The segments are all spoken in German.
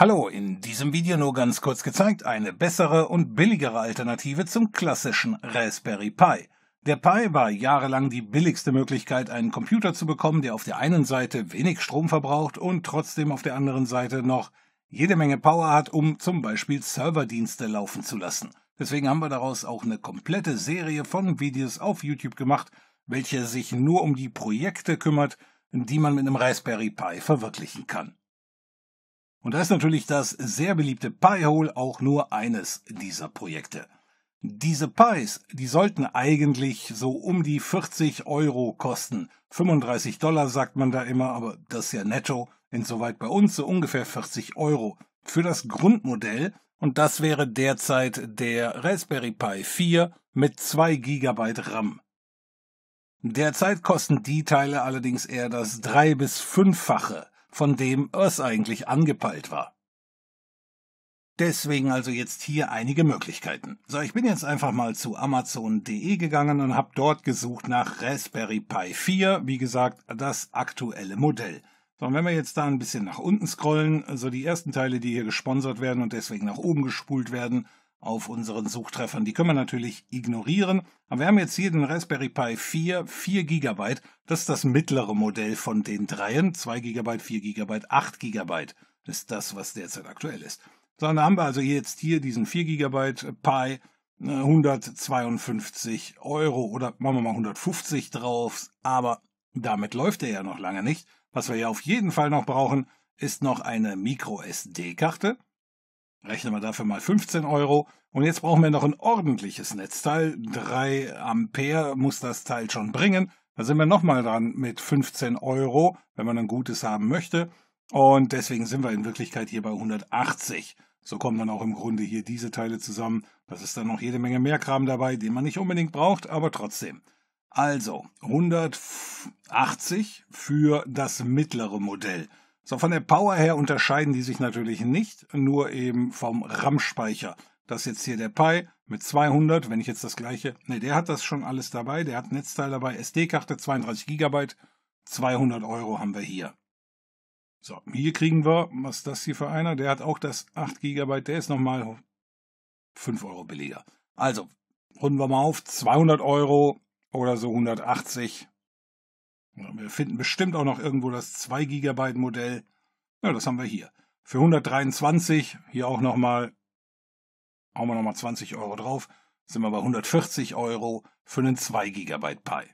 Hallo, in diesem Video nur ganz kurz gezeigt eine bessere und billigere Alternative zum klassischen Raspberry Pi. Der Pi war jahrelang die billigste Möglichkeit, einen Computer zu bekommen, der auf der einen Seite wenig Strom verbraucht und trotzdem auf der anderen Seite noch jede Menge Power hat, um zum Beispiel Serverdienste laufen zu lassen. Deswegen haben wir daraus auch eine komplette Serie von Videos auf YouTube gemacht, welche sich nur um die Projekte kümmert, die man mit einem Raspberry Pi verwirklichen kann. Und da ist natürlich das sehr beliebte Piehole auch nur eines dieser Projekte. Diese Pies, die sollten eigentlich so um die 40 Euro kosten. 35 Dollar sagt man da immer, aber das ist ja netto. Insoweit bei uns so ungefähr 40 Euro für das Grundmodell. Und das wäre derzeit der Raspberry Pi 4 mit 2 GB RAM. Derzeit kosten die Teile allerdings eher das drei- bis fünffache von dem was eigentlich angepeilt war. Deswegen also jetzt hier einige Möglichkeiten. So, ich bin jetzt einfach mal zu amazon.de gegangen und habe dort gesucht nach Raspberry Pi 4, wie gesagt, das aktuelle Modell. So, und wenn wir jetzt da ein bisschen nach unten scrollen, so also die ersten Teile, die hier gesponsert werden und deswegen nach oben gespult werden, auf unseren Suchtreffern. Die können wir natürlich ignorieren. Aber wir haben jetzt hier den Raspberry Pi 4, 4 GB. Das ist das mittlere Modell von den dreien. 2 GB, 4 GB, 8 GB ist das, was derzeit aktuell ist. So, dann haben wir also jetzt hier diesen 4 GB Pi. 152 äh, Euro oder machen wir mal 150 drauf, aber damit läuft er ja noch lange nicht. Was wir ja auf jeden Fall noch brauchen, ist noch eine Micro SD-Karte. Rechnen wir dafür mal 15 Euro. Und jetzt brauchen wir noch ein ordentliches Netzteil. 3 Ampere muss das Teil schon bringen. Da sind wir nochmal dran mit 15 Euro, wenn man ein gutes haben möchte. Und deswegen sind wir in Wirklichkeit hier bei 180. So kommen dann auch im Grunde hier diese Teile zusammen. Das ist dann noch jede Menge mehr Kram dabei, den man nicht unbedingt braucht, aber trotzdem. Also 180 für das mittlere Modell. So, von der Power her unterscheiden die sich natürlich nicht, nur eben vom RAM-Speicher. Das ist jetzt hier der Pi mit 200, wenn ich jetzt das gleiche, ne, der hat das schon alles dabei, der hat Netzteil dabei, SD-Karte 32 GB, 200 Euro haben wir hier. So, hier kriegen wir, was ist das hier für einer, der hat auch das 8 GB, der ist nochmal 5 Euro billiger. Also, runden wir mal auf, 200 Euro oder so 180 wir finden bestimmt auch noch irgendwo das 2 GB Modell. Ja, das haben wir hier. Für 123, hier auch nochmal, hauen wir nochmal 20 Euro drauf, sind wir bei 140 Euro für einen 2 GB Pi.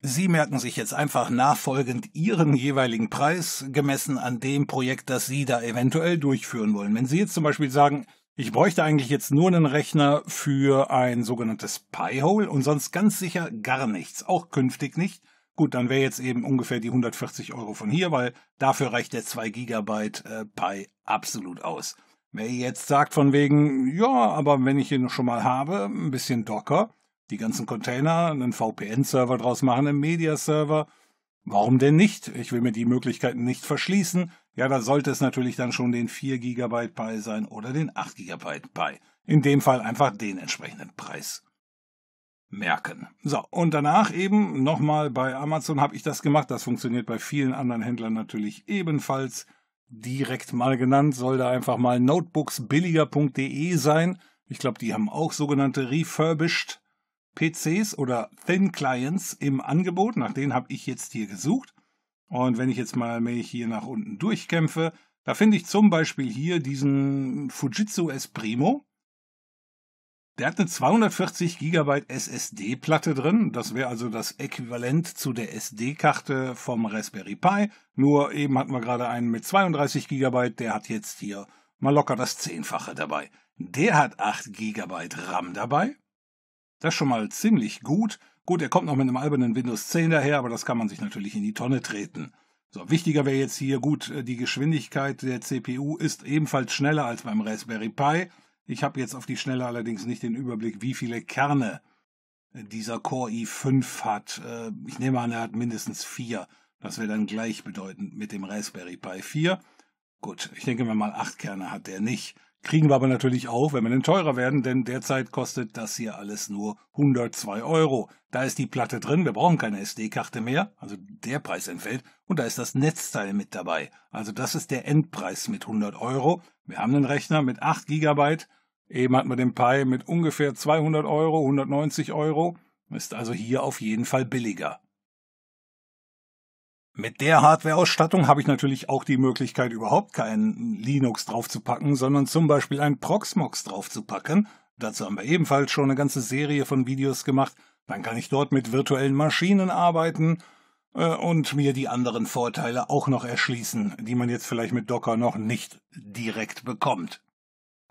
Sie merken sich jetzt einfach nachfolgend Ihren jeweiligen Preis, gemessen an dem Projekt, das Sie da eventuell durchführen wollen. Wenn Sie jetzt zum Beispiel sagen, ich bräuchte eigentlich jetzt nur einen Rechner für ein sogenanntes Pi-Hole und sonst ganz sicher gar nichts, auch künftig nicht. Gut, dann wäre jetzt eben ungefähr die 140 Euro von hier, weil dafür reicht der 2 GB äh, Pi absolut aus. Wer jetzt sagt von wegen, ja, aber wenn ich ihn schon mal habe, ein bisschen Docker, die ganzen Container, einen VPN-Server draus machen, einen Media-Server, warum denn nicht? Ich will mir die Möglichkeiten nicht verschließen ja, da sollte es natürlich dann schon den 4 GB Pi sein oder den 8 GB Pi. In dem Fall einfach den entsprechenden Preis merken. So, und danach eben nochmal bei Amazon habe ich das gemacht. Das funktioniert bei vielen anderen Händlern natürlich ebenfalls. Direkt mal genannt soll da einfach mal notebooksbilliger.de sein. Ich glaube, die haben auch sogenannte refurbished PCs oder Thin Clients im Angebot. Nach denen habe ich jetzt hier gesucht. Und wenn ich jetzt mal mich hier nach unten durchkämpfe, da finde ich zum Beispiel hier diesen Fujitsu S Primo. Der hat eine 240 GB SSD-Platte drin. Das wäre also das Äquivalent zu der SD-Karte vom Raspberry Pi. Nur eben hatten wir gerade einen mit 32 GB. Der hat jetzt hier mal locker das Zehnfache dabei. Der hat 8 GB RAM dabei. Das ist schon mal ziemlich gut. Gut, er kommt noch mit einem albernen Windows 10 daher, aber das kann man sich natürlich in die Tonne treten. So, wichtiger wäre jetzt hier, gut, äh, die Geschwindigkeit der CPU ist ebenfalls schneller als beim Raspberry Pi. Ich habe jetzt auf die Schnelle allerdings nicht den Überblick, wie viele Kerne äh, dieser Core i5 hat. Äh, ich nehme an, er hat mindestens vier. Das wäre dann gleichbedeutend mit dem Raspberry Pi 4. Gut, ich denke mal, acht Kerne hat der nicht. Kriegen wir aber natürlich auch, wenn wir denn teurer werden, denn derzeit kostet das hier alles nur 102 Euro. Da ist die Platte drin, wir brauchen keine SD-Karte mehr, also der Preis entfällt, und da ist das Netzteil mit dabei. Also das ist der Endpreis mit 100 Euro. Wir haben einen Rechner mit 8 GB, eben hatten wir den Pi mit ungefähr 200 Euro, 190 Euro, ist also hier auf jeden Fall billiger. Mit der Hardware-Ausstattung habe ich natürlich auch die Möglichkeit, überhaupt keinen Linux draufzupacken, sondern zum Beispiel ein Proxmox draufzupacken. Dazu haben wir ebenfalls schon eine ganze Serie von Videos gemacht. Dann kann ich dort mit virtuellen Maschinen arbeiten äh, und mir die anderen Vorteile auch noch erschließen, die man jetzt vielleicht mit Docker noch nicht direkt bekommt.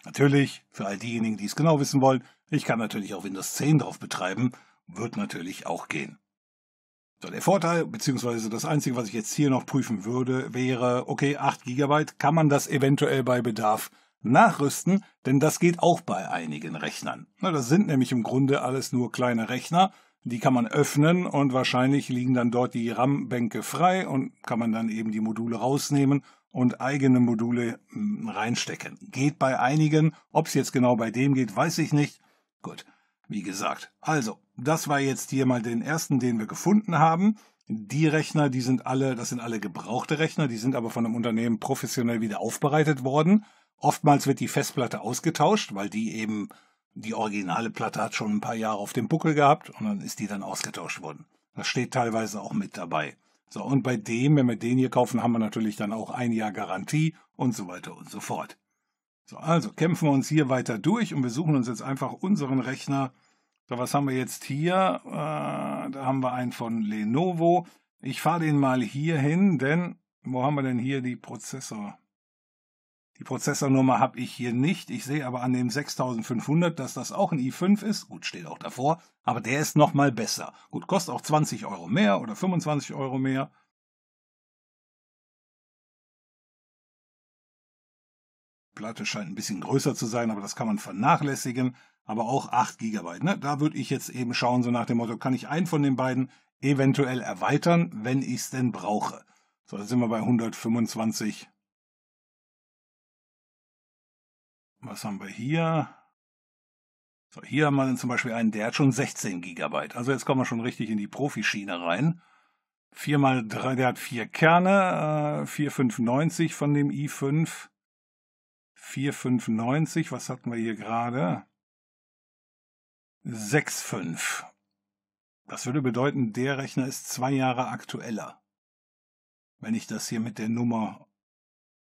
Natürlich, für all diejenigen, die es genau wissen wollen, ich kann natürlich auch Windows 10 drauf betreiben, wird natürlich auch gehen. So, der Vorteil, beziehungsweise das Einzige, was ich jetzt hier noch prüfen würde, wäre, okay, 8 GB, kann man das eventuell bei Bedarf nachrüsten? Denn das geht auch bei einigen Rechnern. Na, das sind nämlich im Grunde alles nur kleine Rechner. Die kann man öffnen und wahrscheinlich liegen dann dort die RAM-Bänke frei und kann man dann eben die Module rausnehmen und eigene Module hm, reinstecken. Geht bei einigen. Ob es jetzt genau bei dem geht, weiß ich nicht. Gut. Wie gesagt, also, das war jetzt hier mal den ersten, den wir gefunden haben. Die Rechner, die sind alle, das sind alle gebrauchte Rechner, die sind aber von einem Unternehmen professionell wieder aufbereitet worden. Oftmals wird die Festplatte ausgetauscht, weil die eben, die originale Platte hat schon ein paar Jahre auf dem Buckel gehabt und dann ist die dann ausgetauscht worden. Das steht teilweise auch mit dabei. So, und bei dem, wenn wir den hier kaufen, haben wir natürlich dann auch ein Jahr Garantie und so weiter und so fort. So, also kämpfen wir uns hier weiter durch und wir suchen uns jetzt einfach unseren Rechner. So, was haben wir jetzt hier? Äh, da haben wir einen von Lenovo. Ich fahre den mal hier hin, denn wo haben wir denn hier die Prozessor? Die Prozessornummer habe ich hier nicht. Ich sehe aber an dem 6500, dass das auch ein i5 ist. Gut, steht auch davor. Aber der ist nochmal besser. Gut, kostet auch 20 Euro mehr oder 25 Euro mehr. Platte scheint ein bisschen größer zu sein, aber das kann man vernachlässigen. Aber auch 8 GB. Ne? Da würde ich jetzt eben schauen, so nach dem Motto, kann ich einen von den beiden eventuell erweitern, wenn ich es denn brauche. So, da sind wir bei 125. Was haben wir hier? So, hier haben wir zum Beispiel einen, der hat schon 16 GB. Also jetzt kommen wir schon richtig in die Profischiene rein. 4 x 3, der hat vier Kerne, äh, 495 von dem i5. 4,95. Was hatten wir hier gerade? 6,5. Das würde bedeuten, der Rechner ist zwei Jahre aktueller. Wenn ich das hier mit der Nummer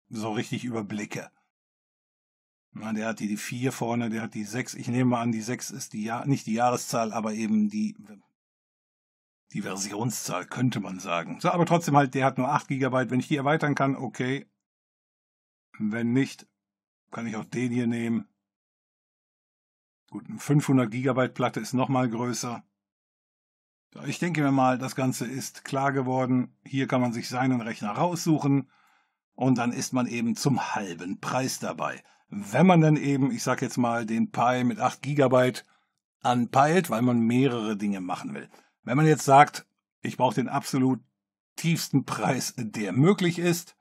so richtig überblicke. Na, der hat die, 4 vorne, der hat die 6. Ich nehme mal an, die 6 ist die ja nicht die Jahreszahl, aber eben die, die Versionszahl, könnte man sagen. So, aber trotzdem halt, der hat nur 8 GB. Wenn ich die erweitern kann, okay. Wenn nicht, kann ich auch den hier nehmen. Gut, eine 500 Gigabyte Platte ist nochmal größer. Ich denke mir mal, das Ganze ist klar geworden. Hier kann man sich seinen Rechner raussuchen und dann ist man eben zum halben Preis dabei. Wenn man dann eben, ich sag jetzt mal, den Pi mit 8 Gigabyte anpeilt, weil man mehrere Dinge machen will. Wenn man jetzt sagt, ich brauche den absolut tiefsten Preis, der möglich ist,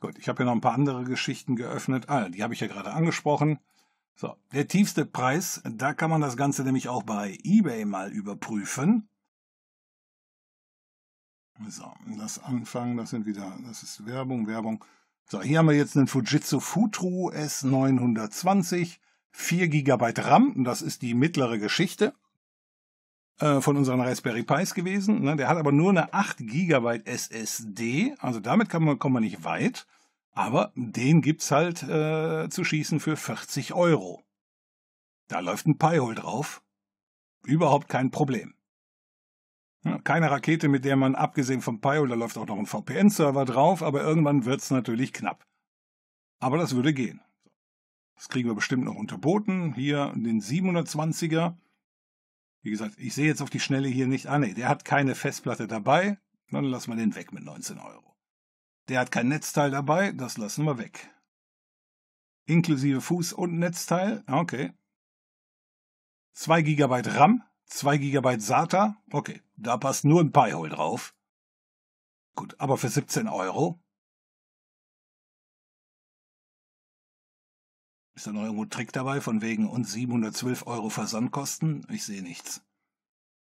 Gut, ich habe hier noch ein paar andere Geschichten geöffnet. Ah, die habe ich ja gerade angesprochen. So, der tiefste Preis, da kann man das Ganze nämlich auch bei eBay mal überprüfen. So, das Anfangen, das sind wieder, das ist Werbung, Werbung. So, hier haben wir jetzt einen Fujitsu Futru S920, 4 GB RAM, das ist die mittlere Geschichte äh, von unseren Raspberry Pis gewesen. Ne? Der hat aber nur eine 8 GB SSD, also damit kann man, kommt man nicht weit. Aber den gibt's halt äh, zu schießen für 40 Euro. Da läuft ein Peihol drauf. Überhaupt kein Problem. Keine Rakete, mit der man abgesehen vom Pio, da läuft auch noch ein VPN-Server drauf, aber irgendwann wird's natürlich knapp. Aber das würde gehen. Das kriegen wir bestimmt noch unterboten. Hier den 720er. Wie gesagt, ich sehe jetzt auf die Schnelle hier nicht. Ah, nee, der hat keine Festplatte dabei. Dann lassen wir den weg mit 19 Euro. Der hat kein Netzteil dabei, das lassen wir weg. Inklusive Fuß- und Netzteil, okay. 2 GB RAM, 2 GB SATA, okay, da passt nur ein Pi-Hole drauf. Gut, aber für 17 Euro. Ist da noch irgendwo ein Trick dabei, von wegen und 712 Euro Versandkosten? Ich sehe nichts.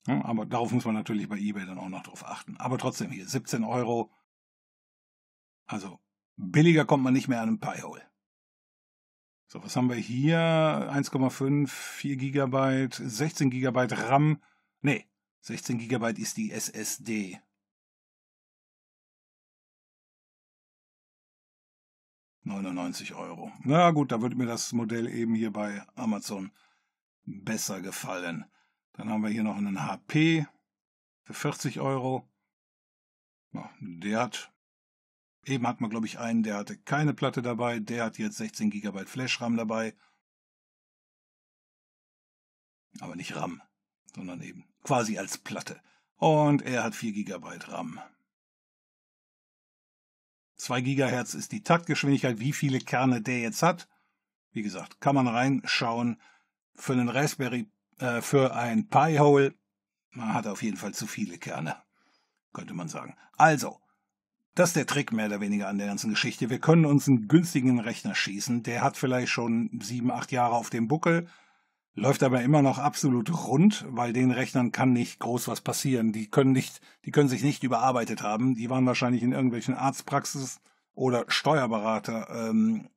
Ja, aber darauf muss man natürlich bei eBay dann auch noch drauf achten. Aber trotzdem hier, 17 Euro also billiger kommt man nicht mehr an ein Pi-Hole. So, was haben wir hier? 1,5, 4 GB, 16 GB RAM. Nee, 16 GB ist die SSD. ...99 Euro. Na gut, da würde mir das Modell eben hier bei Amazon besser gefallen. Dann haben wir hier noch einen HP für 40 Euro. Der hat Eben hat man, glaube ich, einen, der hatte keine Platte dabei, der hat jetzt 16 GB Flash-RAM dabei. Aber nicht RAM, sondern eben quasi als Platte. Und er hat 4 GB RAM. 2 GHz ist die Taktgeschwindigkeit, wie viele Kerne der jetzt hat. Wie gesagt, kann man reinschauen. Für einen Raspberry, äh, für ein Pi-Hole, man hat auf jeden Fall zu viele Kerne, könnte man sagen. Also, das ist der Trick mehr oder weniger an der ganzen Geschichte. Wir können uns einen günstigen Rechner schießen. Der hat vielleicht schon sieben, acht Jahre auf dem Buckel, läuft aber immer noch absolut rund, weil den Rechnern kann nicht groß was passieren. Die können nicht, die können sich nicht überarbeitet haben. Die waren wahrscheinlich in irgendwelchen Arztpraxis oder Steuerberater. ähm,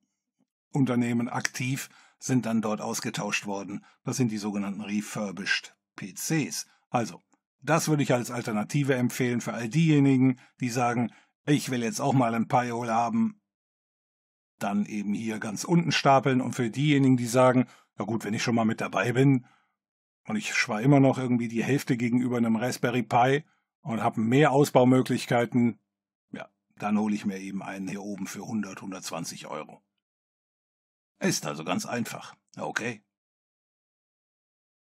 Unternehmen aktiv, sind dann dort ausgetauscht worden. Das sind die sogenannten refurbished PCs. Also, das würde ich als Alternative empfehlen für all diejenigen, die sagen, ich will jetzt auch mal ein Payol haben, dann eben hier ganz unten stapeln. Und für diejenigen, die sagen, na gut, wenn ich schon mal mit dabei bin und ich war immer noch irgendwie die Hälfte gegenüber einem Raspberry Pi und habe mehr Ausbaumöglichkeiten, ja, dann hole ich mir eben einen hier oben für 100, 120 Euro. Ist also ganz einfach. Okay.